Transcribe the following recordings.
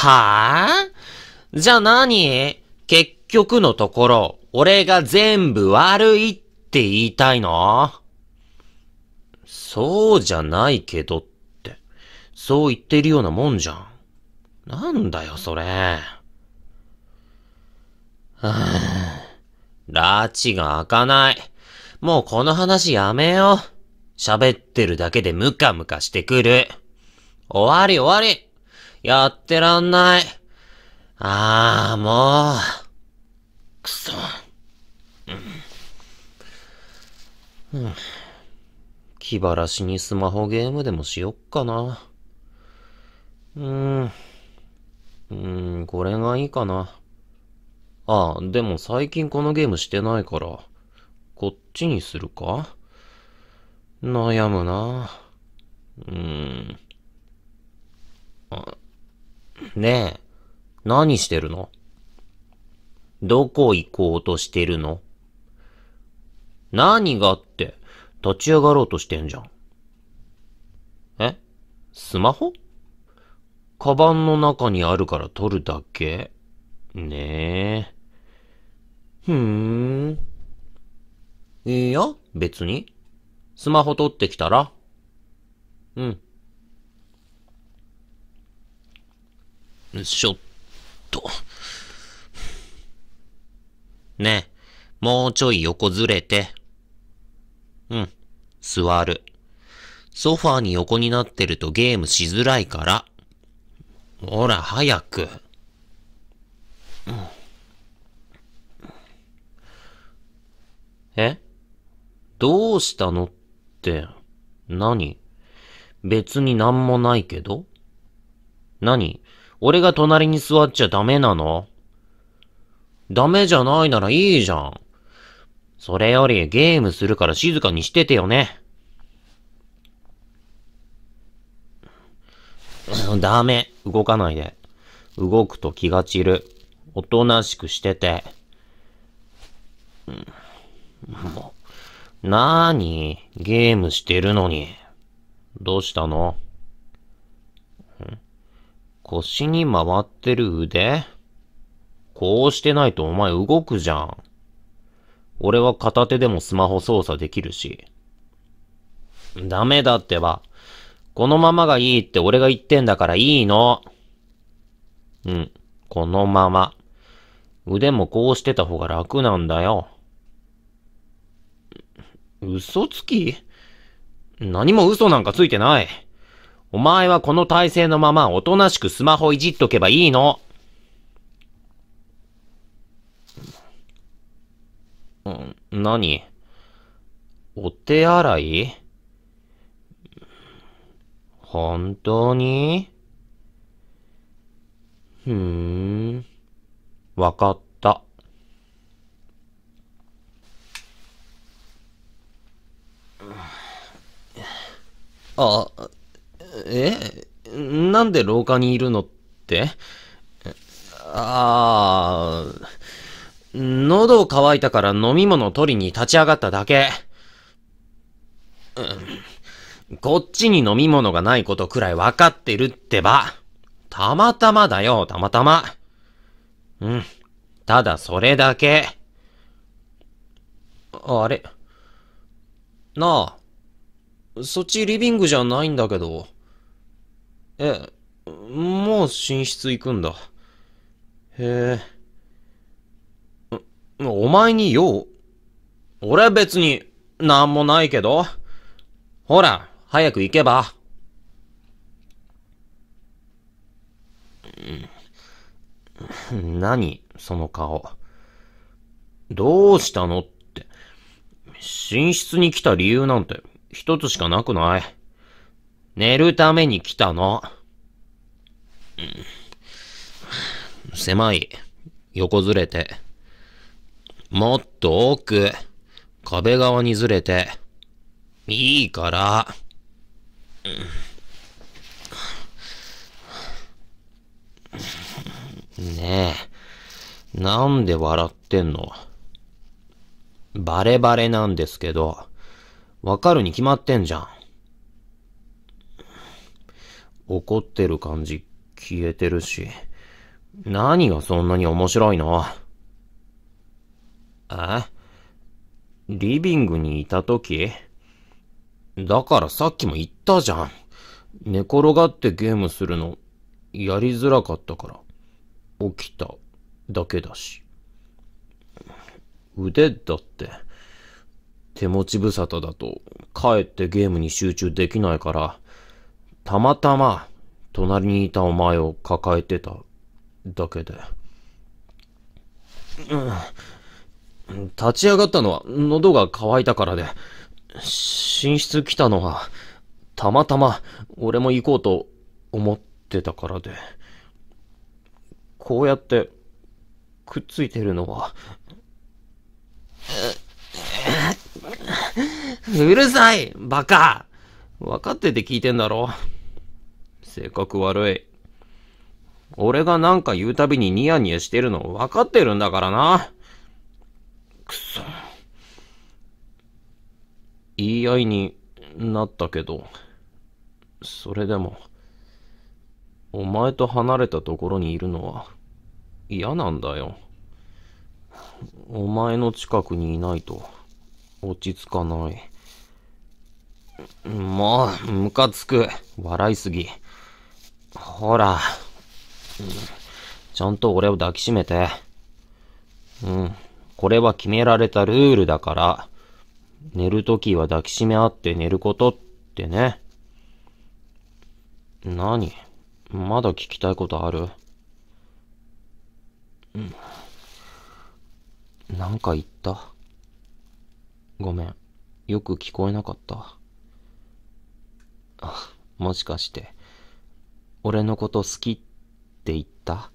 はぁじゃあ何結局のところ、俺が全部悪いって言いたいのそうじゃないけどって、そう言ってるようなもんじゃん。なんだよ、それ。はぁ、拉致が開かない。もうこの話やめよう。喋ってるだけでムカムカしてくる。終わり終わり。やってらんない。ああ、もう。くそ。うん。気晴らしにスマホゲームでもしよっかな。うーん。うーん、これがいいかな。ああ、でも最近このゲームしてないから、こっちにするか悩むな。うーん。あねえ、何してるのどこ行こうとしてるの何がって、立ち上がろうとしてんじゃん。えスマホカバンの中にあるから取るだけねえ。ふーん。いいや、別に。スマホ取ってきたらうん。ちょっと。ねもうちょい横ずれて。うん、座る。ソファーに横になってるとゲームしづらいから。ほら、早く。うん、えどうしたのって、何別になんもないけど何俺が隣に座っちゃダメなのダメじゃないならいいじゃん。それよりゲームするから静かにしててよね。ダメ。動かないで。動くと気が散る。おとなしくしてて。なーに、ゲームしてるのに。どうしたの腰に回ってる腕こうしてないとお前動くじゃん。俺は片手でもスマホ操作できるし。ダメだってば。このままがいいって俺が言ってんだからいいの。うん。このまま。腕もこうしてた方が楽なんだよ。嘘つき何も嘘なんかついてない。お前はこの体勢のままおとなしくスマホいじっとけばいいの。ん、何お手洗い本当にふーん。わかった。あ、えなんで廊下にいるのってああ、喉乾いたから飲み物取りに立ち上がっただけ。こっちに飲み物がないことくらいわかってるってば。たまたまだよ、たまたま。うん。ただそれだけ。あれなあ、そっちリビングじゃないんだけど。え、もう寝室行くんだ。へえ。お前に用俺別に、なんもないけど。ほら、早く行けば。何その顔。どうしたのって。寝室に来た理由なんて、一つしかなくない。寝るために来たの。狭い。横ずれて。もっと奥。壁側にずれて。いいから。ねえ。なんで笑ってんのバレバレなんですけど。わかるに決まってんじゃん。怒ってる感じ消えてるし、何がそんなに面白いのえリビングにいた時だからさっきも言ったじゃん。寝転がってゲームするの、やりづらかったから、起きただけだし。腕だって、手持ち無沙汰だと、かえってゲームに集中できないから、たまたま、隣にいたお前を抱えてた、だけで。うん。立ち上がったのは、喉が渇いたからで、寝室来たのは、たまたま、俺も行こうと思ってたからで。こうやって、くっついてるのは、うるさいバカ分かってて聞いてんだろ性格悪い。俺がなんか言うたびにニヤニヤしてるの分かってるんだからな。くそ。言い合いになったけど、それでも、お前と離れたところにいるのは嫌なんだよ。お前の近くにいないと落ち着かない。もう、ムカつく。笑いすぎ。ほら。ちゃんと俺を抱きしめて。うん。これは決められたルールだから、寝るときは抱きしめ合って寝ることってね。何まだ聞きたいことあるうん。なんか言ったごめん。よく聞こえなかった。あ、もしかして。俺のこと好きって言った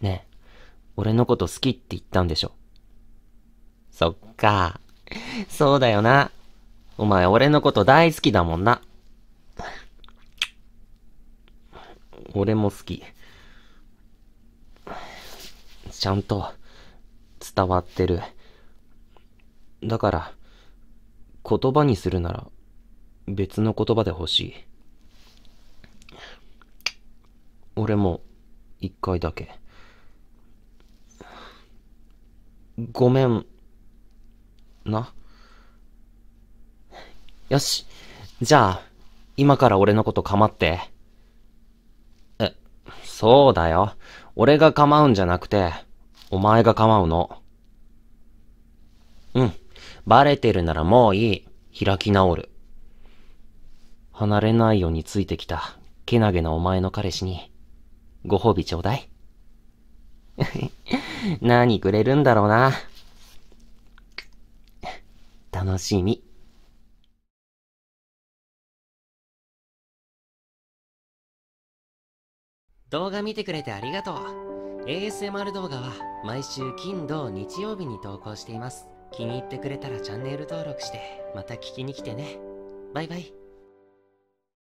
ねえ、俺のこと好きって言ったんでしょ。そっか。そうだよな。お前俺のこと大好きだもんな。俺も好き。ちゃんと伝わってる。だから、言葉にするなら別の言葉で欲しい。俺も、一回だけ。ごめん、な。よし。じゃあ、今から俺のこと構って。え、そうだよ。俺が構うんじゃなくて、お前が構うの。うん。バレてるならもういい。開き直る。離れないようについてきた、けなげなお前の彼氏に、ご褒美ちょうだい。何くれるんだろうな。楽しみ。動画見てくれてありがとう ASMR 動画は毎週金土日曜日に投稿しています気に入ってくれたらチャンネル登録してまた聞きに来てねバイバイ